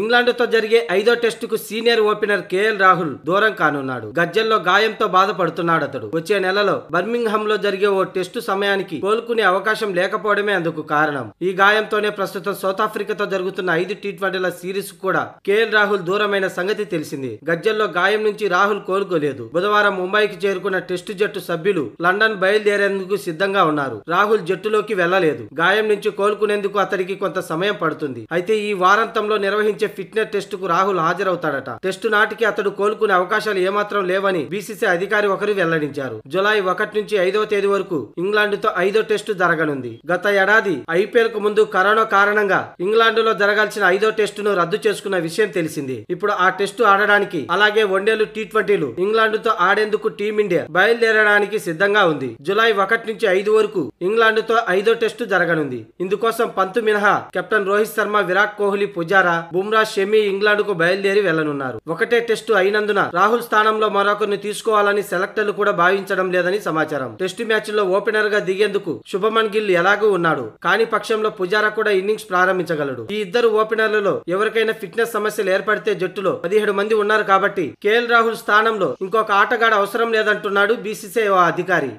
ఇంగ్లాండ్తో జరిగే ఐదో టెస్టుకు సీనియర్ ఓపెనర్ కేఎల్ రాహుల్ దూరం కానున్నాడు గజ్జల్లో గాయంతో బాధపడుతున్నాడు అతడు వచ్చే నెలలో బర్మింగ్హామ్ లో జరిగే ఓ టెస్టు సమయానికి కోలుకునే అవకాశం లేకపోవడమే అందుకు కారణం ఈ గాయంతోనే ప్రస్తుతం సౌత్ ఆఫ్రికాతో జరుగుతున్న ఐదు టీ ట్వంటీల సిరీస్ కూడా కేఎల్ రాహుల్ దూరమైన సంగతి తెలిసింది గజ్జల్లో గాయం నుంచి రాహుల్ కోలుకోలేదు బుధవారం ముంబైకి చేరుకున్న టెస్టు జట్టు సభ్యులు లండన్ బయలుదేరేందుకు సిద్ధంగా ఉన్నారు రాహుల్ జట్టులోకి వెళ్లలేదు గాయం నుంచి కోలుకునేందుకు అతడికి కొంత సమయం పడుతుంది అయితే ఈ వారాంతంలో నిర్వహించిన నిర్వహించే ఫిట్నెస్ టెస్ట్ కు రాహుల్ హాజరవుతాడట టెస్టు నాటికి అతడు కోలుకునే అవకాశాలు ఏమాత్రం లేవని బీసీసీ అధికారి ఒకరు వెల్లడించారు జులై ఒకటి నుంచి ఐదవ తేదీ వరకు తో ఐదో టెస్టు జరగనుంది గత ఏడాది ఐపీఎల్ కు ముందు కరోనా కారణంగా ఇంగ్లాండ్ లో జరగాల్సిన ఐదో టెస్టును రద్దు చేసుకున్న విషయం తెలిసింది ఇప్పుడు ఆ టెస్టు ఆడడానికి అలాగే వన్డేలు టీ ట్వంటీలు ఇంగ్లాండ్ తో ఆడేందుకు టీమిండియా బయలుదేరడానికి సిద్ధంగా ఉంది జులై ఒకటి నుంచి ఐదు వరకు ఇంగ్లాండ్తో ఐదో టెస్టు జరగనుంది ఇందుకోసం పంతు మినహా కెప్టెన్ రోహిత్ శర్మ విరాట్ కోహ్లీ పుజారా బుమ్ బుమ్రా షమి ఇంగ్లాండ్కు బయలుదేరి వెళ్లనున్నారు ఒకటే టెస్టు అయినందున రాహుల్ స్థానంలో మరొకరిని తీసుకోవాలని సెలెక్టర్లు కూడా భావించడం లేదని సమాచారం టెస్టు మ్యాచ్లో ఓపెనర్ గా దిగేందుకు శుభమన్ గిల్ ఎలాగూ ఉన్నాడు కాని పక్షంలో పుజారా కూడా ఇన్నింగ్స్ ప్రారంభించగలడు ఈ ఇద్దరు ఓపెనర్లలో ఎవరికైనా ఫిట్నెస్ సమస్యలు ఏర్పడితే జట్టులో పదిహేడు మంది ఉన్నారు కాబట్టి కేఎల్ రాహుల్ స్థానంలో ఇంకొక ఆటగాడు అవసరం లేదంటున్నాడు బీసీసీఐ అధికారి